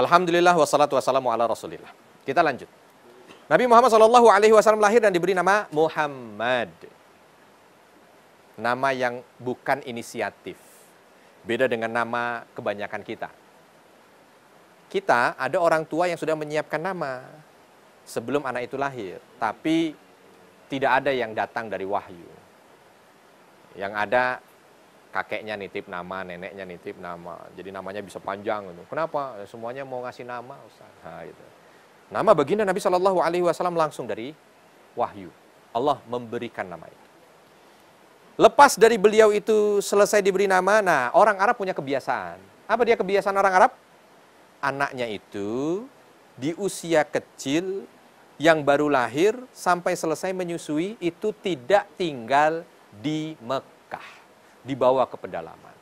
Alhamdulillah wassalatu wassalamu ala rasulillah. Kita lanjut. Nabi Muhammad Shallallahu Alaihi Wasallam lahir dan diberi nama Muhammad. Nama yang bukan inisiatif. Beda dengan nama kebanyakan kita. Kita ada orang tua yang sudah menyiapkan nama sebelum anak itu lahir, tapi tidak ada yang datang dari wahyu. Yang ada kakeknya nitip nama, neneknya nitip nama. Jadi namanya bisa panjang gitu. Kenapa? Semuanya mau ngasih nama, Ustaz. Nah, gitu. Nama baginda Nabi Shallallahu alaihi wasallam langsung dari wahyu. Allah memberikan nama itu. Lepas dari beliau itu selesai diberi nama, nah orang Arab punya kebiasaan. Apa dia kebiasaan orang Arab? Anaknya itu di usia kecil yang baru lahir sampai selesai menyusui itu tidak tinggal di Mekah dibawa ke pedalaman.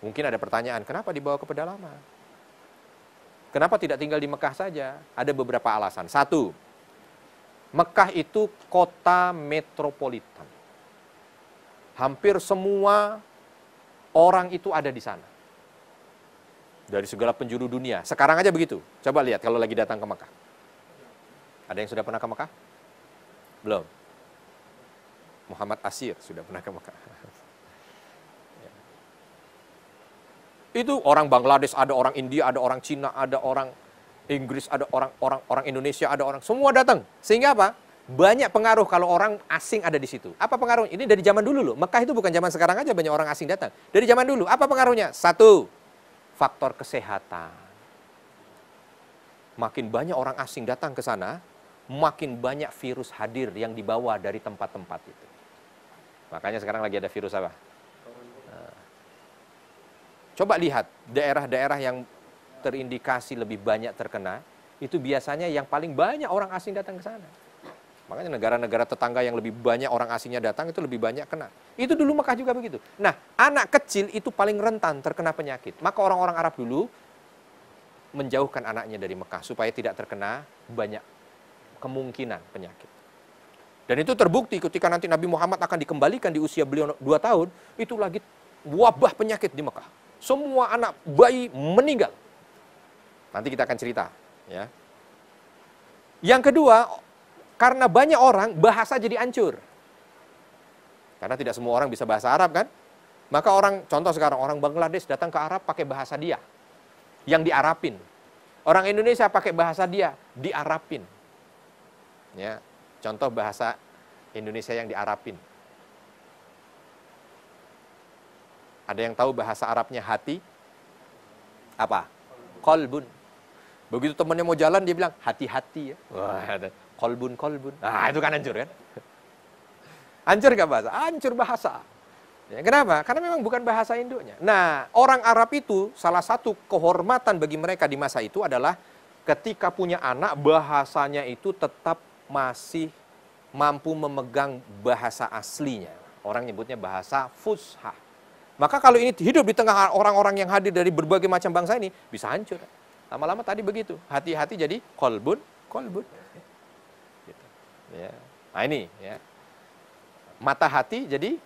Mungkin ada pertanyaan, kenapa dibawa ke pedalaman? Kenapa tidak tinggal di Mekah saja? Ada beberapa alasan. Satu, Mekah itu kota metropolitan. Hampir semua orang itu ada di sana. Dari segala penjuru dunia. Sekarang aja begitu. Coba lihat kalau lagi datang ke Mekah. Ada yang sudah pernah ke Mekah? Belum. Muhammad Asir sudah pernah ke Mekah. Ya. Itu orang Bangladesh, ada orang India, ada orang Cina, ada orang Inggris, ada orang orang orang Indonesia, ada orang semua datang. Sehingga apa? Banyak pengaruh kalau orang asing ada di situ. Apa pengaruh? Ini dari zaman dulu loh. Mekah itu bukan zaman sekarang aja banyak orang asing datang. Dari zaman dulu, apa pengaruhnya? Satu, faktor kesehatan. Makin banyak orang asing datang ke sana, makin banyak virus hadir yang dibawa dari tempat-tempat itu. Makanya sekarang lagi ada virus apa? Eh, coba lihat daerah-daerah yang terindikasi lebih banyak terkena, itu biasanya yang paling banyak orang asing datang ke sana. Makanya negara-negara tetangga yang lebih banyak orang asingnya datang itu lebih banyak kena. Itu dulu Mekah juga begitu. Nah, anak kecil itu paling rentan terkena penyakit. Maka orang-orang Arab dulu menjauhkan anaknya dari Mekah supaya tidak terkena banyak kemungkinan penyakit. Dan itu terbukti ketika nanti Nabi Muhammad akan dikembalikan di usia beliau dua tahun, itu lagi wabah penyakit di Mekah. Semua anak bayi meninggal. Nanti kita akan cerita, ya. Yang kedua, karena banyak orang bahasa jadi hancur. Karena tidak semua orang bisa bahasa Arab kan? Maka orang contoh sekarang orang Bangladesh datang ke Arab pakai bahasa dia yang diarapin. Orang Indonesia pakai bahasa dia diarapin. Ya. Contoh bahasa Indonesia yang diarapin. Ada yang tahu bahasa Arabnya hati? Apa? Kolbun. Begitu temannya mau jalan, dia bilang, hati-hati ya. Kolbun, kolbun. Nah, itu kan hancur kan? Hancur gak bahasa? Hancur bahasa. Ya, kenapa? Karena memang bukan bahasa induknya. Nah, orang Arab itu salah satu kehormatan bagi mereka di masa itu adalah ketika punya anak bahasanya itu tetap masih mampu memegang bahasa aslinya. Orang nyebutnya bahasa fushah. Maka kalau ini hidup di tengah orang-orang yang hadir dari berbagai macam bangsa ini, bisa hancur. Lama-lama tadi begitu. Hati-hati jadi kolbun, kolbun. Gitu. Ya. Nah ini ya. Mata hati jadi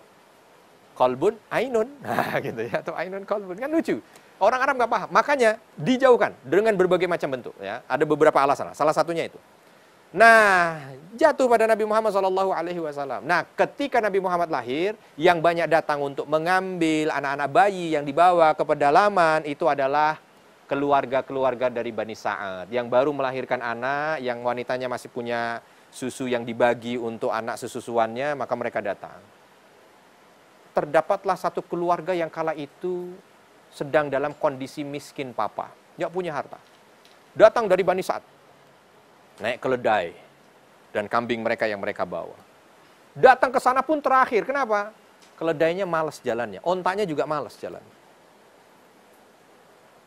kolbun ainun. Nah, gitu ya. Atau ainun kolbun. Kan lucu. Orang Arab nggak paham. Makanya dijauhkan dengan berbagai macam bentuk. Ya. Ada beberapa alasan. Salah satunya itu. Nah, jatuh pada Nabi Muhammad Shallallahu Alaihi Wasallam. Nah, ketika Nabi Muhammad lahir, yang banyak datang untuk mengambil anak-anak bayi yang dibawa ke pedalaman itu adalah keluarga-keluarga dari Bani Sa'ad yang baru melahirkan anak, yang wanitanya masih punya susu yang dibagi untuk anak susuannya, maka mereka datang. Terdapatlah satu keluarga yang kala itu sedang dalam kondisi miskin papa, tidak punya harta. Datang dari Bani Sa'ad naik keledai dan kambing mereka yang mereka bawa. Datang ke sana pun terakhir. Kenapa? Keledainya males jalannya, ontanya juga males jalan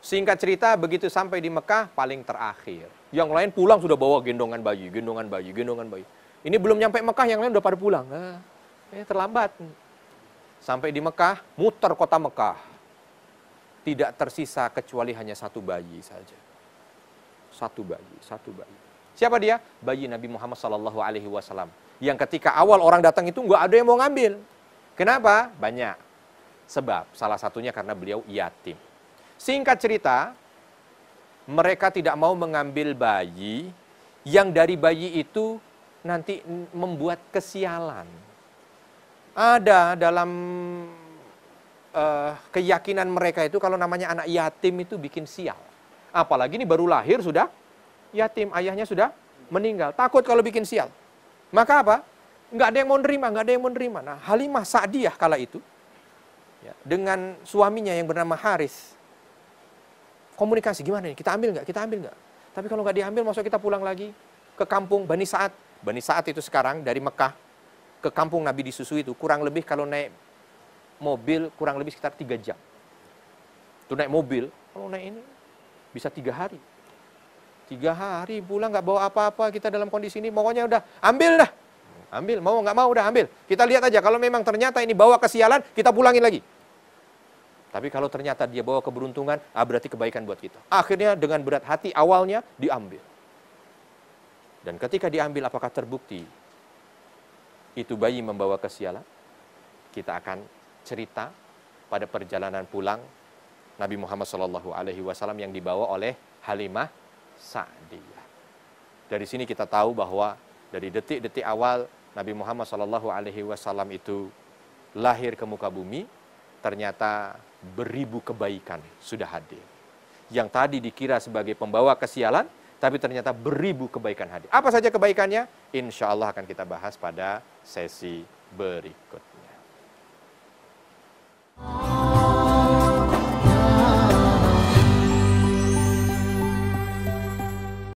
Singkat cerita, begitu sampai di Mekah, paling terakhir. Yang lain pulang sudah bawa gendongan bayi, gendongan bayi, gendongan bayi. Ini belum nyampe Mekah, yang lain udah pada pulang. eh, eh terlambat. Sampai di Mekah, muter kota Mekah. Tidak tersisa kecuali hanya satu bayi saja. Satu bayi, satu bayi. Siapa dia? Bayi Nabi Muhammad Sallallahu Alaihi Wasallam. Yang ketika awal orang datang itu nggak ada yang mau ngambil. Kenapa? Banyak. Sebab salah satunya karena beliau yatim. Singkat cerita, mereka tidak mau mengambil bayi yang dari bayi itu nanti membuat kesialan. Ada dalam uh, keyakinan mereka itu kalau namanya anak yatim itu bikin sial. Apalagi ini baru lahir sudah yatim, ayahnya sudah meninggal. Takut kalau bikin sial. Maka apa? Nggak ada yang mau nerima, nggak ada yang mau nerima. Nah, Halimah Sa'diyah kala itu, ya, dengan suaminya yang bernama Haris, komunikasi gimana nih? Kita ambil nggak? Kita ambil nggak? Tapi kalau nggak diambil, maksudnya kita pulang lagi ke kampung Bani Sa'ad. Bani Sa'ad itu sekarang dari Mekah ke kampung Nabi di susu itu kurang lebih kalau naik mobil kurang lebih sekitar tiga jam. Itu naik mobil, kalau naik ini bisa tiga hari. Tiga hari pulang nggak bawa apa-apa kita dalam kondisi ini. Pokoknya udah ambil dah. Ambil, mau nggak mau udah ambil. Kita lihat aja kalau memang ternyata ini bawa kesialan, kita pulangin lagi. Tapi kalau ternyata dia bawa keberuntungan, ah berarti kebaikan buat kita. Akhirnya dengan berat hati awalnya diambil. Dan ketika diambil apakah terbukti itu bayi membawa kesialan? Kita akan cerita pada perjalanan pulang Nabi Muhammad SAW yang dibawa oleh Halimah Sa'diyah. Dari sini kita tahu bahwa dari detik-detik awal Nabi Muhammad Shallallahu Alaihi Wasallam itu lahir ke muka bumi, ternyata beribu kebaikan sudah hadir. Yang tadi dikira sebagai pembawa kesialan, tapi ternyata beribu kebaikan hadir. Apa saja kebaikannya? Insya Allah akan kita bahas pada sesi berikutnya. Oh.